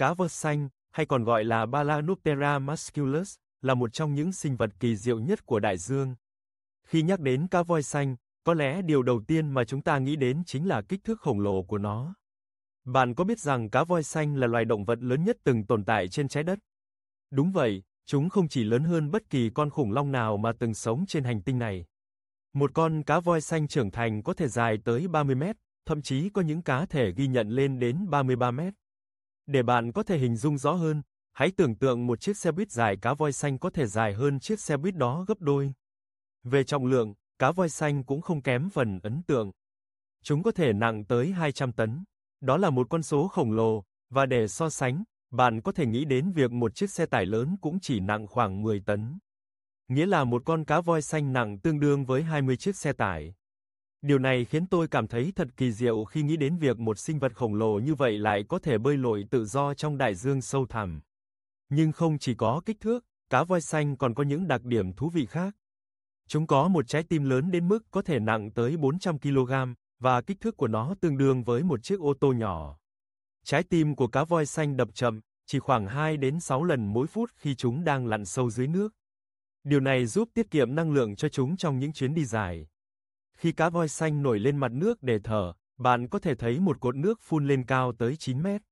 Cá vơ xanh, hay còn gọi là Balanoptera musculus, là một trong những sinh vật kỳ diệu nhất của đại dương. Khi nhắc đến cá voi xanh, có lẽ điều đầu tiên mà chúng ta nghĩ đến chính là kích thước khổng lồ của nó. Bạn có biết rằng cá voi xanh là loài động vật lớn nhất từng tồn tại trên trái đất? Đúng vậy, chúng không chỉ lớn hơn bất kỳ con khủng long nào mà từng sống trên hành tinh này. Một con cá voi xanh trưởng thành có thể dài tới 30 mét, thậm chí có những cá thể ghi nhận lên đến 33 mét. Để bạn có thể hình dung rõ hơn, hãy tưởng tượng một chiếc xe buýt dài cá voi xanh có thể dài hơn chiếc xe buýt đó gấp đôi. Về trọng lượng, cá voi xanh cũng không kém phần ấn tượng. Chúng có thể nặng tới 200 tấn. Đó là một con số khổng lồ, và để so sánh, bạn có thể nghĩ đến việc một chiếc xe tải lớn cũng chỉ nặng khoảng 10 tấn. Nghĩa là một con cá voi xanh nặng tương đương với 20 chiếc xe tải. Điều này khiến tôi cảm thấy thật kỳ diệu khi nghĩ đến việc một sinh vật khổng lồ như vậy lại có thể bơi lội tự do trong đại dương sâu thẳm. Nhưng không chỉ có kích thước, cá voi xanh còn có những đặc điểm thú vị khác. Chúng có một trái tim lớn đến mức có thể nặng tới 400 kg và kích thước của nó tương đương với một chiếc ô tô nhỏ. Trái tim của cá voi xanh đập chậm, chỉ khoảng 2 đến 6 lần mỗi phút khi chúng đang lặn sâu dưới nước. Điều này giúp tiết kiệm năng lượng cho chúng trong những chuyến đi dài. Khi cá voi xanh nổi lên mặt nước để thở, bạn có thể thấy một cột nước phun lên cao tới 9 mét.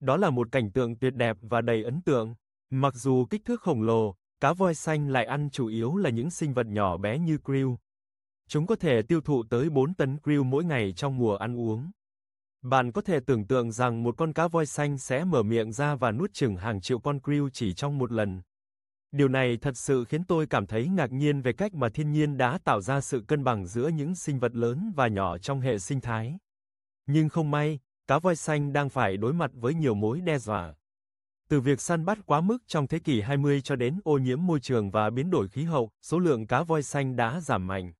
Đó là một cảnh tượng tuyệt đẹp và đầy ấn tượng. Mặc dù kích thước khổng lồ, cá voi xanh lại ăn chủ yếu là những sinh vật nhỏ bé như krill. Chúng có thể tiêu thụ tới 4 tấn krill mỗi ngày trong mùa ăn uống. Bạn có thể tưởng tượng rằng một con cá voi xanh sẽ mở miệng ra và nuốt chừng hàng triệu con krill chỉ trong một lần. Điều này thật sự khiến tôi cảm thấy ngạc nhiên về cách mà thiên nhiên đã tạo ra sự cân bằng giữa những sinh vật lớn và nhỏ trong hệ sinh thái. Nhưng không may, cá voi xanh đang phải đối mặt với nhiều mối đe dọa. Từ việc săn bắt quá mức trong thế kỷ 20 cho đến ô nhiễm môi trường và biến đổi khí hậu, số lượng cá voi xanh đã giảm mạnh.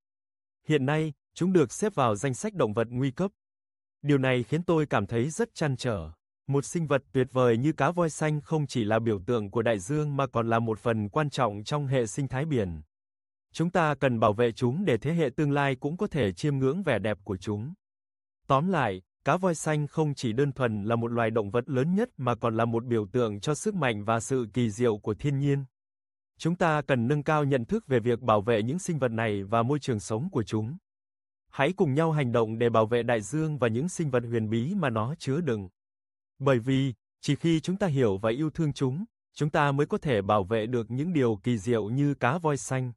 Hiện nay, chúng được xếp vào danh sách động vật nguy cấp. Điều này khiến tôi cảm thấy rất chăn trở. Một sinh vật tuyệt vời như cá voi xanh không chỉ là biểu tượng của đại dương mà còn là một phần quan trọng trong hệ sinh thái biển. Chúng ta cần bảo vệ chúng để thế hệ tương lai cũng có thể chiêm ngưỡng vẻ đẹp của chúng. Tóm lại, cá voi xanh không chỉ đơn thuần là một loài động vật lớn nhất mà còn là một biểu tượng cho sức mạnh và sự kỳ diệu của thiên nhiên. Chúng ta cần nâng cao nhận thức về việc bảo vệ những sinh vật này và môi trường sống của chúng. Hãy cùng nhau hành động để bảo vệ đại dương và những sinh vật huyền bí mà nó chứa đựng. Bởi vì, chỉ khi chúng ta hiểu và yêu thương chúng, chúng ta mới có thể bảo vệ được những điều kỳ diệu như cá voi xanh.